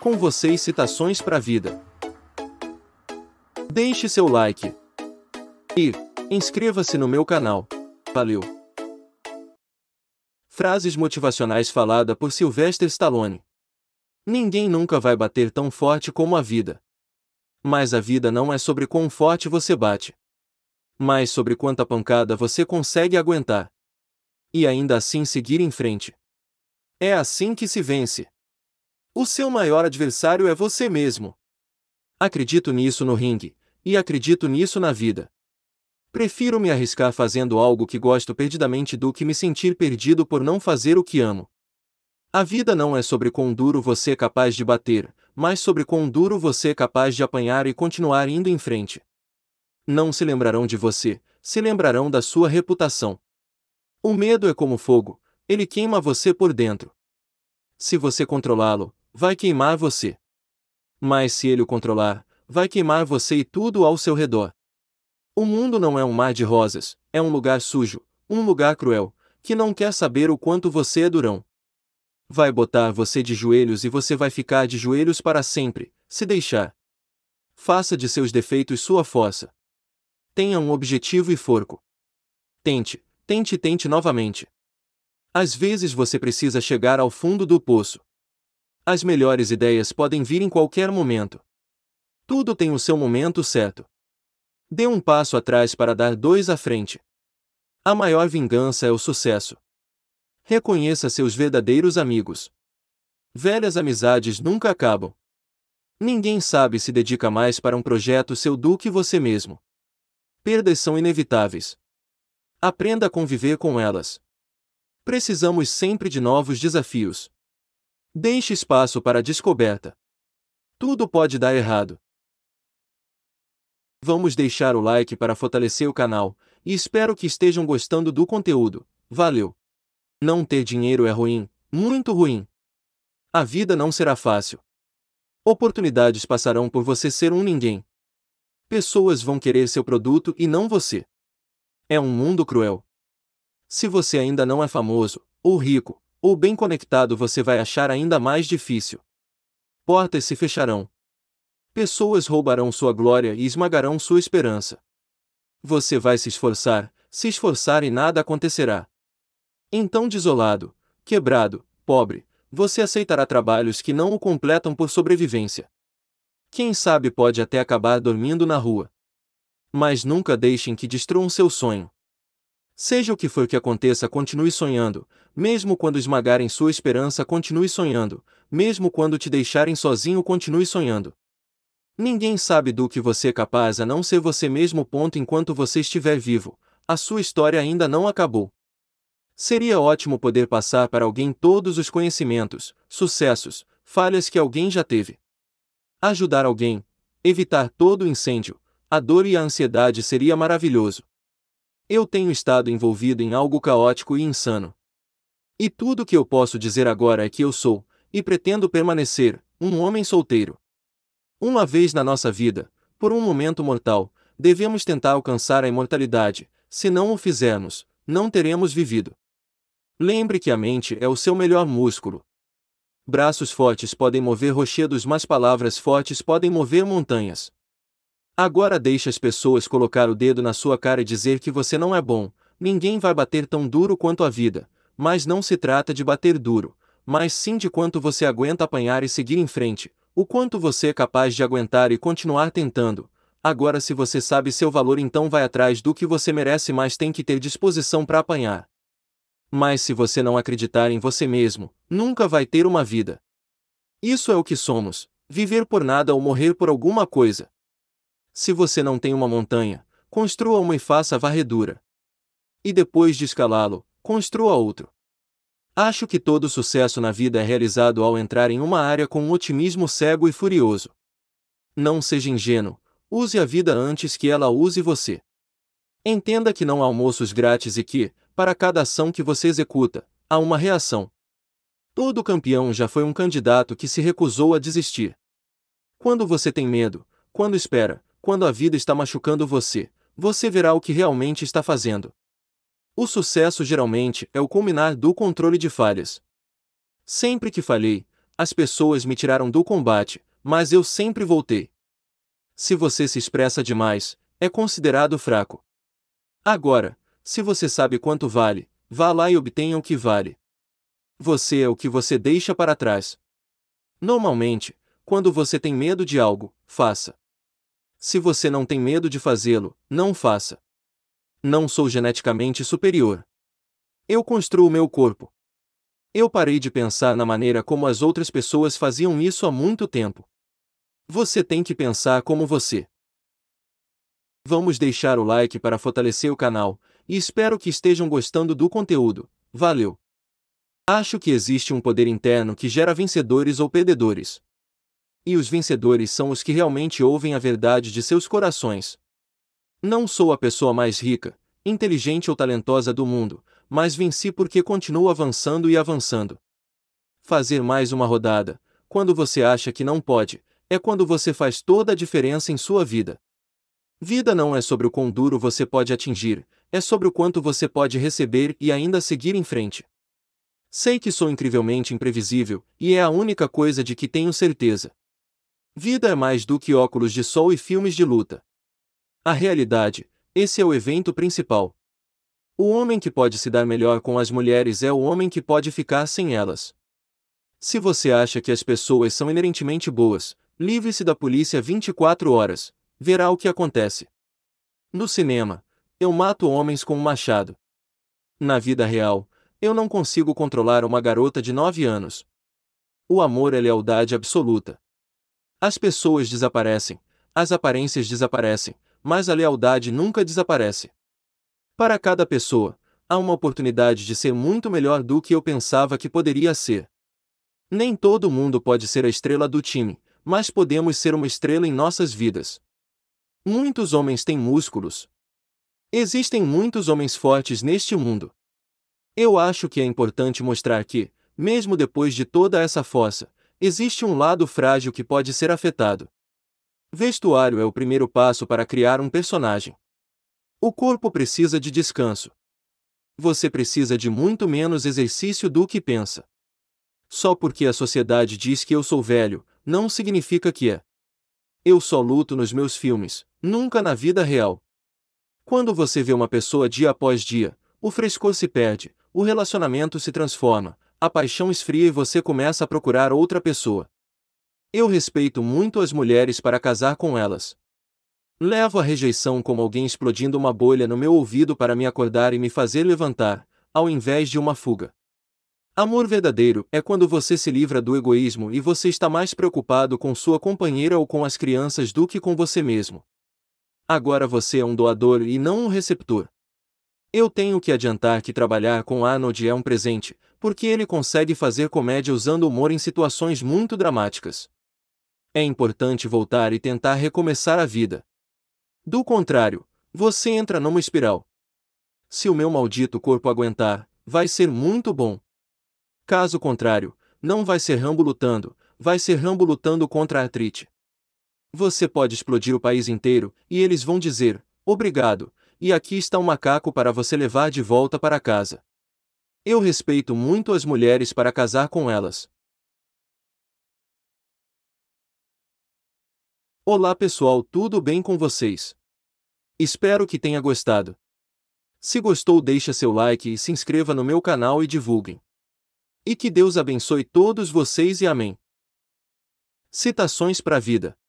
Com vocês citações para a vida. Deixe seu like. E inscreva-se no meu canal. Valeu. Frases motivacionais falada por Sylvester Stallone. Ninguém nunca vai bater tão forte como a vida. Mas a vida não é sobre quão forte você bate, mas sobre quanta pancada você consegue aguentar. E ainda assim seguir em frente. É assim que se vence. O seu maior adversário é você mesmo. Acredito nisso no ringue, e acredito nisso na vida. Prefiro me arriscar fazendo algo que gosto perdidamente do que me sentir perdido por não fazer o que amo. A vida não é sobre quão duro você é capaz de bater, mas sobre quão duro você é capaz de apanhar e continuar indo em frente. Não se lembrarão de você, se lembrarão da sua reputação. O medo é como fogo, ele queima você por dentro. Se você controlá-lo, vai queimar você. Mas se ele o controlar, vai queimar você e tudo ao seu redor. O mundo não é um mar de rosas, é um lugar sujo, um lugar cruel, que não quer saber o quanto você é durão. Vai botar você de joelhos e você vai ficar de joelhos para sempre, se deixar. Faça de seus defeitos sua força. Tenha um objetivo e forco. Tente, tente e tente novamente. Às vezes você precisa chegar ao fundo do poço as melhores ideias podem vir em qualquer momento. Tudo tem o seu momento certo. Dê um passo atrás para dar dois à frente. A maior vingança é o sucesso. Reconheça seus verdadeiros amigos. Velhas amizades nunca acabam. Ninguém sabe se dedica mais para um projeto seu do que você mesmo. Perdas são inevitáveis. Aprenda a conviver com elas. Precisamos sempre de novos desafios. Deixe espaço para a descoberta. Tudo pode dar errado. Vamos deixar o like para fortalecer o canal e espero que estejam gostando do conteúdo. Valeu! Não ter dinheiro é ruim, muito ruim. A vida não será fácil. Oportunidades passarão por você ser um ninguém. Pessoas vão querer seu produto e não você. É um mundo cruel. Se você ainda não é famoso ou rico, ou bem conectado você vai achar ainda mais difícil. Portas se fecharão. Pessoas roubarão sua glória e esmagarão sua esperança. Você vai se esforçar, se esforçar e nada acontecerá. Então, desolado, quebrado, pobre, você aceitará trabalhos que não o completam por sobrevivência. Quem sabe pode até acabar dormindo na rua. Mas nunca deixem que destruam seu sonho. Seja o que for que aconteça, continue sonhando, mesmo quando esmagarem sua esperança, continue sonhando, mesmo quando te deixarem sozinho, continue sonhando. Ninguém sabe do que você é capaz a não ser você mesmo. Ponto enquanto você estiver vivo, a sua história ainda não acabou. Seria ótimo poder passar para alguém todos os conhecimentos, sucessos, falhas que alguém já teve. Ajudar alguém, evitar todo o incêndio, a dor e a ansiedade seria maravilhoso. Eu tenho estado envolvido em algo caótico e insano. E tudo o que eu posso dizer agora é que eu sou, e pretendo permanecer, um homem solteiro. Uma vez na nossa vida, por um momento mortal, devemos tentar alcançar a imortalidade, se não o fizermos, não teremos vivido. Lembre que a mente é o seu melhor músculo. Braços fortes podem mover rochedos, mas palavras fortes podem mover montanhas. Agora deixe as pessoas colocar o dedo na sua cara e dizer que você não é bom, ninguém vai bater tão duro quanto a vida, mas não se trata de bater duro, mas sim de quanto você aguenta apanhar e seguir em frente, o quanto você é capaz de aguentar e continuar tentando. Agora, se você sabe seu valor, então vai atrás do que você merece, mas tem que ter disposição para apanhar. Mas se você não acreditar em você mesmo, nunca vai ter uma vida. Isso é o que somos: viver por nada ou morrer por alguma coisa. Se você não tem uma montanha, construa uma e faça a varredura. E depois de escalá-lo, construa outro. Acho que todo sucesso na vida é realizado ao entrar em uma área com um otimismo cego e furioso. Não seja ingênuo, use a vida antes que ela use você. Entenda que não há almoços grátis e que, para cada ação que você executa, há uma reação. Todo campeão já foi um candidato que se recusou a desistir. Quando você tem medo, quando espera, quando a vida está machucando você, você verá o que realmente está fazendo. O sucesso geralmente é o culminar do controle de falhas. Sempre que falhei, as pessoas me tiraram do combate, mas eu sempre voltei. Se você se expressa demais, é considerado fraco. Agora, se você sabe quanto vale, vá lá e obtenha o que vale. Você é o que você deixa para trás. Normalmente, quando você tem medo de algo, faça. Se você não tem medo de fazê-lo, não faça. Não sou geneticamente superior. Eu construo meu corpo. Eu parei de pensar na maneira como as outras pessoas faziam isso há muito tempo. Você tem que pensar como você. Vamos deixar o like para fortalecer o canal, e espero que estejam gostando do conteúdo. Valeu! Acho que existe um poder interno que gera vencedores ou perdedores e os vencedores são os que realmente ouvem a verdade de seus corações. Não sou a pessoa mais rica, inteligente ou talentosa do mundo, mas venci porque continuo avançando e avançando. Fazer mais uma rodada, quando você acha que não pode, é quando você faz toda a diferença em sua vida. Vida não é sobre o quão duro você pode atingir, é sobre o quanto você pode receber e ainda seguir em frente. Sei que sou incrivelmente imprevisível, e é a única coisa de que tenho certeza. Vida é mais do que óculos de sol e filmes de luta. A realidade, esse é o evento principal. O homem que pode se dar melhor com as mulheres é o homem que pode ficar sem elas. Se você acha que as pessoas são inerentemente boas, livre-se da polícia 24 horas, verá o que acontece. No cinema, eu mato homens com um machado. Na vida real, eu não consigo controlar uma garota de 9 anos. O amor é lealdade absoluta. As pessoas desaparecem, as aparências desaparecem, mas a lealdade nunca desaparece. Para cada pessoa, há uma oportunidade de ser muito melhor do que eu pensava que poderia ser. Nem todo mundo pode ser a estrela do time, mas podemos ser uma estrela em nossas vidas. Muitos homens têm músculos. Existem muitos homens fortes neste mundo. Eu acho que é importante mostrar que, mesmo depois de toda essa fossa, existe um lado frágil que pode ser afetado. Vestuário é o primeiro passo para criar um personagem. O corpo precisa de descanso. Você precisa de muito menos exercício do que pensa. Só porque a sociedade diz que eu sou velho, não significa que é. Eu só luto nos meus filmes, nunca na vida real. Quando você vê uma pessoa dia após dia, o frescor se perde, o relacionamento se transforma, a paixão esfria e você começa a procurar outra pessoa. Eu respeito muito as mulheres para casar com elas. Levo a rejeição como alguém explodindo uma bolha no meu ouvido para me acordar e me fazer levantar, ao invés de uma fuga. Amor verdadeiro é quando você se livra do egoísmo e você está mais preocupado com sua companheira ou com as crianças do que com você mesmo. Agora você é um doador e não um receptor. Eu tenho que adiantar que trabalhar com Arnold é um presente, porque ele consegue fazer comédia usando humor em situações muito dramáticas. É importante voltar e tentar recomeçar a vida. Do contrário, você entra numa espiral. Se o meu maldito corpo aguentar, vai ser muito bom. Caso contrário, não vai ser Rambo lutando, vai ser Rambo lutando contra a artrite. Você pode explodir o país inteiro, e eles vão dizer: obrigado, e aqui está um macaco para você levar de volta para casa. Eu respeito muito as mulheres para casar com elas. Olá pessoal, tudo bem com vocês? Espero que tenha gostado. Se gostou, deixa seu like e se inscreva no meu canal e divulguem. E que Deus abençoe todos vocês e amém. Citações para a vida.